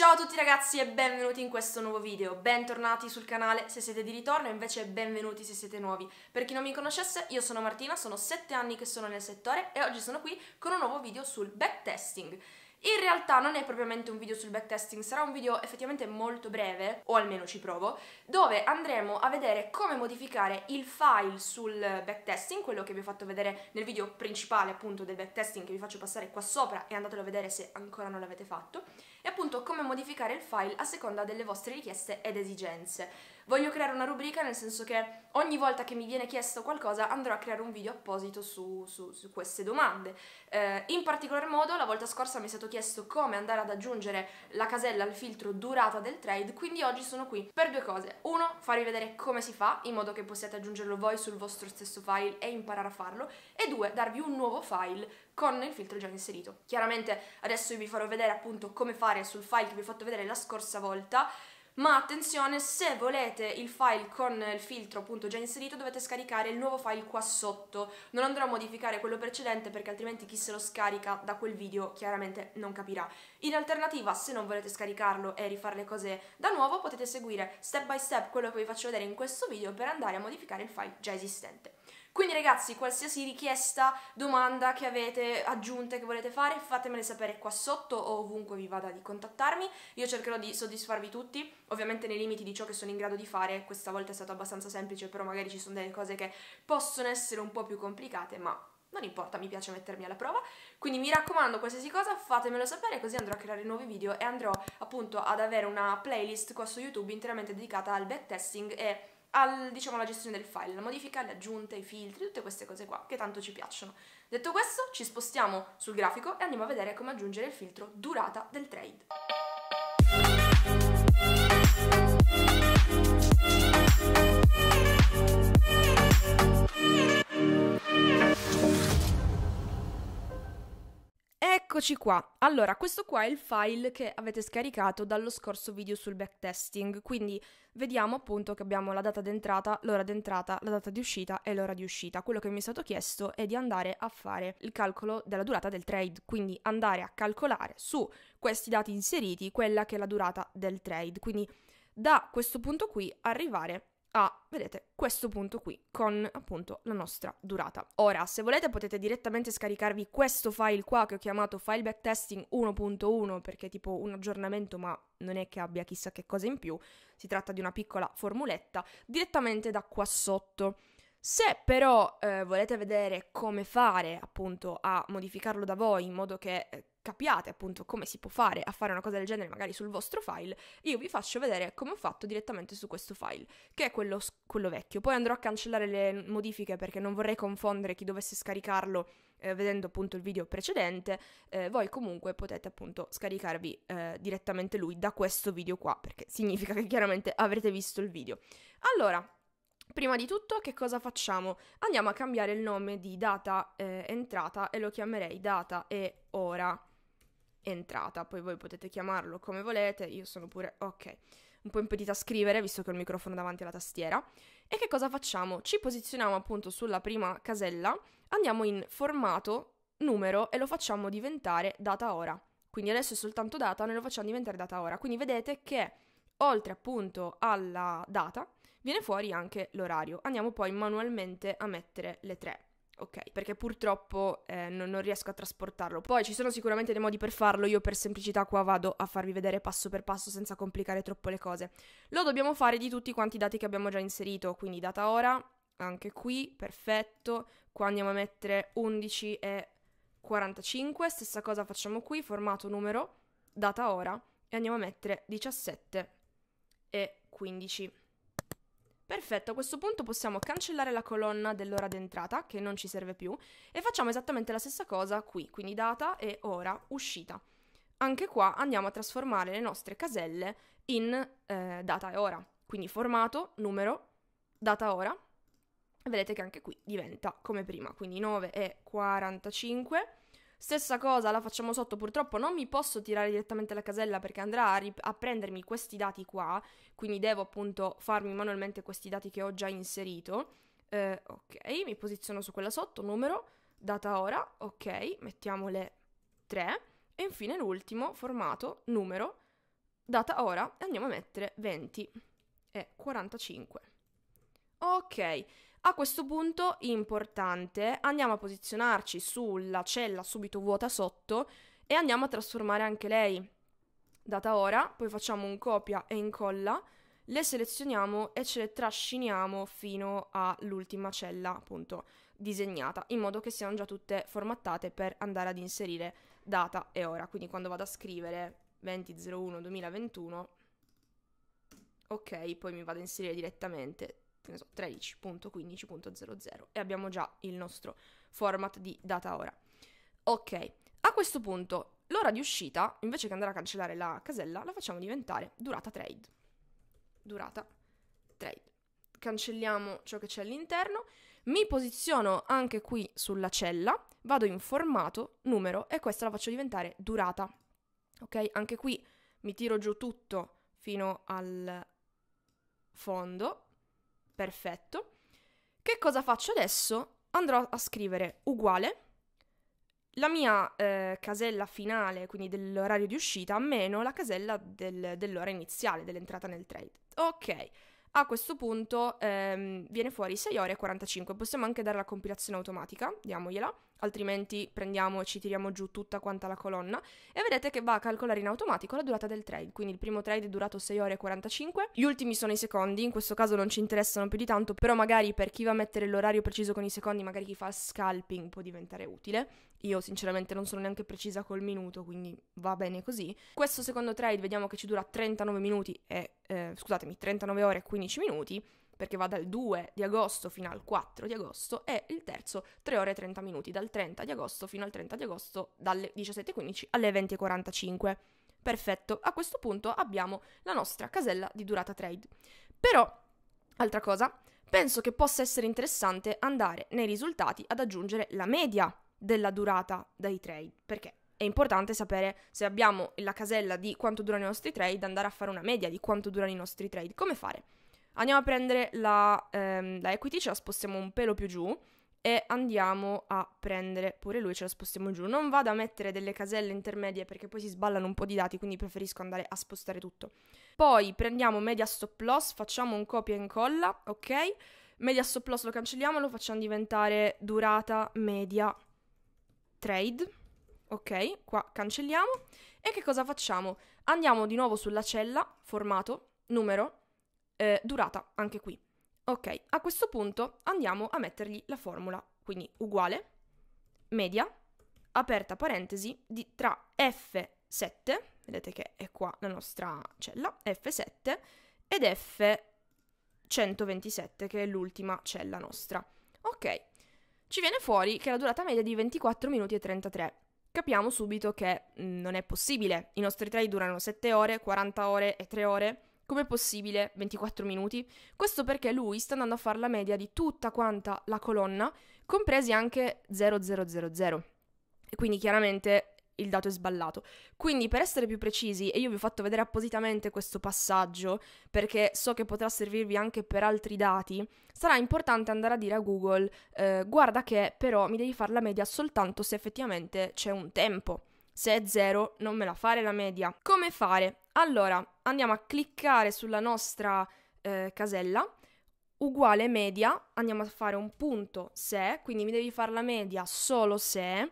Ciao a tutti ragazzi e benvenuti in questo nuovo video, bentornati sul canale se siete di ritorno e invece benvenuti se siete nuovi. Per chi non mi conoscesse io sono Martina, sono 7 anni che sono nel settore e oggi sono qui con un nuovo video sul backtesting. In realtà non è propriamente un video sul backtesting, sarà un video effettivamente molto breve, o almeno ci provo, dove andremo a vedere come modificare il file sul backtesting, quello che vi ho fatto vedere nel video principale appunto del backtesting che vi faccio passare qua sopra e andatelo a vedere se ancora non l'avete fatto e appunto come modificare il file a seconda delle vostre richieste ed esigenze. Voglio creare una rubrica nel senso che ogni volta che mi viene chiesto qualcosa andrò a creare un video apposito su, su, su queste domande. Eh, in particolar modo la volta scorsa mi è stato chiesto come andare ad aggiungere la casella al filtro durata del trade, quindi oggi sono qui per due cose. Uno, farvi vedere come si fa in modo che possiate aggiungerlo voi sul vostro stesso file e imparare a farlo e due, darvi un nuovo file con il filtro già inserito. Chiaramente adesso vi farò vedere appunto come fare sul file che vi ho fatto vedere la scorsa volta, ma attenzione, se volete il file con il filtro appunto già inserito dovete scaricare il nuovo file qua sotto. Non andrò a modificare quello precedente perché altrimenti chi se lo scarica da quel video chiaramente non capirà. In alternativa, se non volete scaricarlo e rifare le cose da nuovo, potete seguire step by step quello che vi faccio vedere in questo video per andare a modificare il file già esistente. Quindi ragazzi, qualsiasi richiesta, domanda che avete, aggiunte che volete fare, fatemele sapere qua sotto o ovunque vi vada di contattarmi. Io cercherò di soddisfarvi tutti, ovviamente nei limiti di ciò che sono in grado di fare. Questa volta è stato abbastanza semplice, però magari ci sono delle cose che possono essere un po' più complicate, ma non importa, mi piace mettermi alla prova. Quindi mi raccomando, qualsiasi cosa fatemelo sapere, così andrò a creare nuovi video e andrò appunto ad avere una playlist qua su YouTube interamente dedicata al backtesting e al, diciamo, alla gestione del file, la modifica, le aggiunte, i filtri, tutte queste cose qua che tanto ci piacciono. Detto questo, ci spostiamo sul grafico e andiamo a vedere come aggiungere il filtro durata del trade. Eccoci qua. Allora, questo qua è il file che avete scaricato dallo scorso video sul backtesting, quindi vediamo appunto che abbiamo la data d'entrata, l'ora d'entrata, la data di uscita e l'ora di uscita. Quello che mi è stato chiesto è di andare a fare il calcolo della durata del trade, quindi andare a calcolare su questi dati inseriti quella che è la durata del trade, quindi da questo punto qui arrivare a, vedete, questo punto qui con appunto la nostra durata. Ora, se volete potete direttamente scaricarvi questo file qua che ho chiamato file backtesting 1.1 perché è tipo un aggiornamento ma non è che abbia chissà che cosa in più, si tratta di una piccola formuletta direttamente da qua sotto. Se però eh, volete vedere come fare appunto a modificarlo da voi in modo che eh, capiate appunto come si può fare a fare una cosa del genere magari sul vostro file, io vi faccio vedere come ho fatto direttamente su questo file, che è quello, quello vecchio. Poi andrò a cancellare le modifiche perché non vorrei confondere chi dovesse scaricarlo eh, vedendo appunto il video precedente, eh, voi comunque potete appunto scaricarvi eh, direttamente lui da questo video qua, perché significa che chiaramente avrete visto il video. Allora, Prima di tutto che cosa facciamo? Andiamo a cambiare il nome di data eh, entrata e lo chiamerei data e ora entrata, poi voi potete chiamarlo come volete, io sono pure ok, un po' impedita a scrivere visto che ho il microfono davanti alla tastiera. E che cosa facciamo? Ci posizioniamo appunto sulla prima casella, andiamo in formato, numero e lo facciamo diventare data ora. Quindi adesso è soltanto data, noi lo facciamo diventare data ora. Quindi vedete che oltre appunto alla data Viene fuori anche l'orario. Andiamo poi manualmente a mettere le 3. Ok, perché purtroppo eh, non, non, riesco a trasportarlo. Poi ci sono sicuramente dei modi per farlo, io per semplicità qua vado a farvi vedere passo per passo senza complicare troppo le cose. Lo dobbiamo fare di tutti quanti i dati che abbiamo già inserito, quindi data ora, anche qui, perfetto. Qua andiamo a mettere 11 e 45, stessa cosa facciamo qui, formato numero, data ora e andiamo a mettere 17 e 15. Perfetto, a questo punto possiamo cancellare la colonna dell'ora d'entrata, che non ci serve più, e facciamo esattamente la stessa cosa qui, quindi data e ora uscita. Anche qua andiamo a trasformare le nostre caselle in eh, data e ora, quindi formato, numero, data ora. Vedete che anche qui diventa come prima, quindi 9 e 45 Stessa cosa la facciamo sotto, purtroppo non mi posso tirare direttamente la casella perché andrà a, rip- a prendermi questi dati qua, quindi devo appunto farmi manualmente questi dati che ho già inserito. Eh, ok, mi posiziono su quella sotto, numero, data ora, ok, mettiamole 3 e infine l'ultimo, formato, numero, data ora e andiamo a mettere 20 e 45. Ok, a questo punto, importante, andiamo a posizionarci sulla cella subito vuota sotto e andiamo a trasformare anche lei. Data ora, poi facciamo un copia e incolla, le selezioniamo e ce le trasciniamo fino all'ultima cella appunto disegnata, in modo che siano già tutte formattate per andare ad inserire data e ora. Quindi quando vado a scrivere 2001 2021, ok, poi mi vado a inserire direttamente che ne so, 13.15.00 e abbiamo già il nostro format di data ora. Ok, a questo punto l'ora di uscita, invece che andare a cancellare la casella, la facciamo diventare durata trade. Durata trade. Cancelliamo ciò che c'è all'interno, mi posiziono anche qui sulla cella, vado in formato, numero e questa la faccio diventare durata. Ok, anche qui mi tiro giù tutto fino al fondo perfetto. Che cosa faccio adesso? Andrò a scrivere uguale la mia eh, casella finale, quindi dell'orario di uscita, meno la casella del, dell'ora iniziale, dell'entrata nel trade. Ok, a questo punto ehm, viene fuori 6 ore e 45, possiamo anche dare la compilazione automatica, diamogliela altrimenti prendiamo e ci tiriamo giù tutta quanta la colonna e vedete che va a calcolare in automatico la durata del trade, quindi il primo trade è durato 6 ore e 45, gli ultimi sono i secondi, in questo caso non ci interessano più di tanto, però magari per chi va a mettere l'orario preciso con i secondi, magari chi fa scalping può diventare utile. Io sinceramente non sono neanche precisa col minuto, quindi va bene così. Questo secondo trade vediamo che ci dura 39 minuti e eh, scusatemi, 39 ore e 15 minuti perché va dal 2 di agosto fino al 4 di agosto, e il terzo 3 ore e 30 minuti, dal 30 di agosto fino al 30 di agosto, dalle 17.15 alle 20.45. Perfetto, a questo punto abbiamo la nostra casella di durata trade. Però, altra cosa, penso che possa essere interessante andare nei risultati ad aggiungere la media della durata dei trade, perché è importante sapere se abbiamo la casella di quanto durano i nostri trade, andare a fare una media di quanto durano i nostri trade. Come fare? Andiamo a prendere la, ehm, la equity, ce la spostiamo un pelo più giù e andiamo a prendere pure lui, ce la spostiamo giù. Non vado a mettere delle caselle intermedie perché poi si sballano un po' di dati, quindi preferisco andare a spostare tutto. Poi prendiamo media stop loss, facciamo un copia e incolla, ok? Media stop loss lo cancelliamo, lo facciamo diventare durata media trade. Ok, qua cancelliamo. E che cosa facciamo? Andiamo di nuovo sulla cella, formato, numero, eh, durata anche qui. Ok, a questo punto andiamo a mettergli la formula, quindi uguale, media, aperta parentesi, di, tra F7, vedete che è qua la nostra cella, F7, ed F127, che è l'ultima cella nostra. Ok, ci viene fuori che la durata media è di 24 minuti e 33. Capiamo subito che mh, mm, non è possibile. I nostri trade durano 7 ore, 40 ore e 3 ore, Com'è possibile? 24 minuti? Questo perché lui sta andando a fare la media di tutta quanta la colonna, compresi anche 0000. E quindi chiaramente il dato è sballato. Quindi per essere più precisi, e io vi ho fatto vedere appositamente questo passaggio, perché so che potrà servirvi anche per altri dati, sarà importante andare a dire a Google, eh, guarda che però mi devi fare la media soltanto se effettivamente c'è un tempo. Se è 0 non me la fare la media. Come fare? Allora, andiamo a cliccare sulla nostra eh, casella uguale media, andiamo a fare un punto se, quindi mi devi fare la media solo se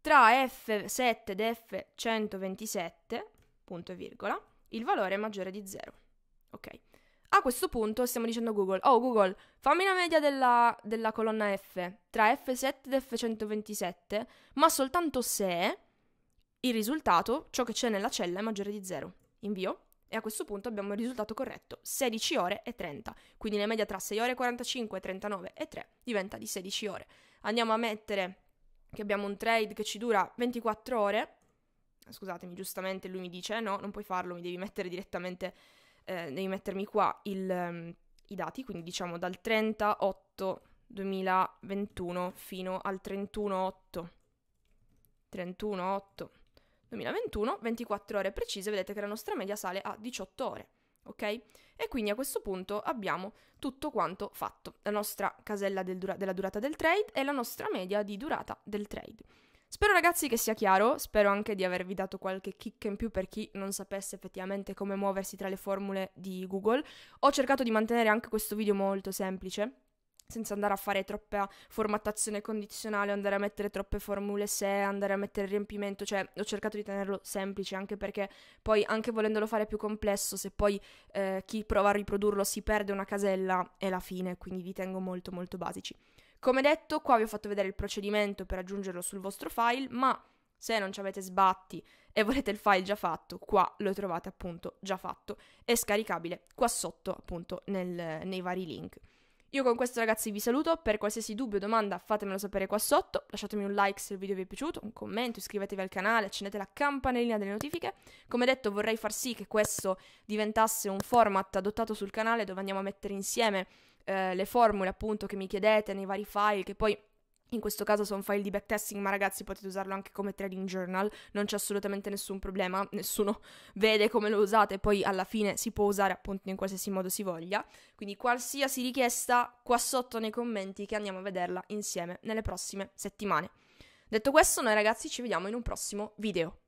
tra F7 ed F127, punto e virgola, il valore è maggiore di 0. Ok. A questo punto stiamo dicendo a Google, oh Google, fammi la media della, della colonna F tra F7 ed F127, ma soltanto se il risultato, ciò che c'è nella cella, è maggiore di 0. Invio. E a questo punto abbiamo il risultato corretto, 16 ore e 30. Quindi la media tra 6 ore e 45, 39 e 3 diventa di 16 ore. Andiamo a mettere che abbiamo un trade che ci dura 24 ore. Scusatemi, giustamente lui mi dice eh no, non puoi farlo, mi devi mettere direttamente, eh, devi mettermi qua il, um, i dati, quindi diciamo dal 38 2021 fino al 31 8. 31 8 2021, 24 ore precise, vedete che la nostra media sale a 18 ore. Ok? E quindi a questo punto abbiamo tutto quanto fatto. La nostra casella del dura- della durata del trade e la nostra media di durata del trade. Spero ragazzi che sia chiaro, spero anche di avervi dato qualche chicca in più per chi non sapesse effettivamente come muoversi tra le formule di Google. Ho cercato di mantenere anche questo video molto semplice, senza andare a fare troppa formattazione condizionale, andare a mettere troppe formule se, andare a mettere riempimento, cioè ho cercato di tenerlo semplice anche perché poi anche volendolo fare più complesso, se poi eh, chi prova a riprodurlo si perde una casella è la fine, quindi li tengo molto molto basici. Come detto, qua vi ho fatto vedere il procedimento per aggiungerlo sul vostro file, ma se non ci avete sbatti e volete il file già fatto, qua lo trovate appunto già fatto è scaricabile qua sotto appunto nel, nei vari link. Io con questo ragazzi vi saluto, per qualsiasi dubbio o domanda fatemelo sapere qua sotto, lasciatemi un like se il video vi è piaciuto, un commento, iscrivetevi al canale, accendete la campanellina delle notifiche. Come detto vorrei far sì che questo diventasse un format adottato sul canale dove andiamo a mettere insieme eh, le formule appunto che mi chiedete nei vari file che poi in questo caso sono file di backtesting, ma ragazzi potete usarlo anche come trading journal, non c'è assolutamente nessun problema, nessuno vede come lo usate, poi alla fine si può usare appunto in qualsiasi modo si voglia. Quindi qualsiasi richiesta qua sotto nei commenti che andiamo a vederla insieme nelle prossime settimane. Detto questo, noi ragazzi ci vediamo in un prossimo video.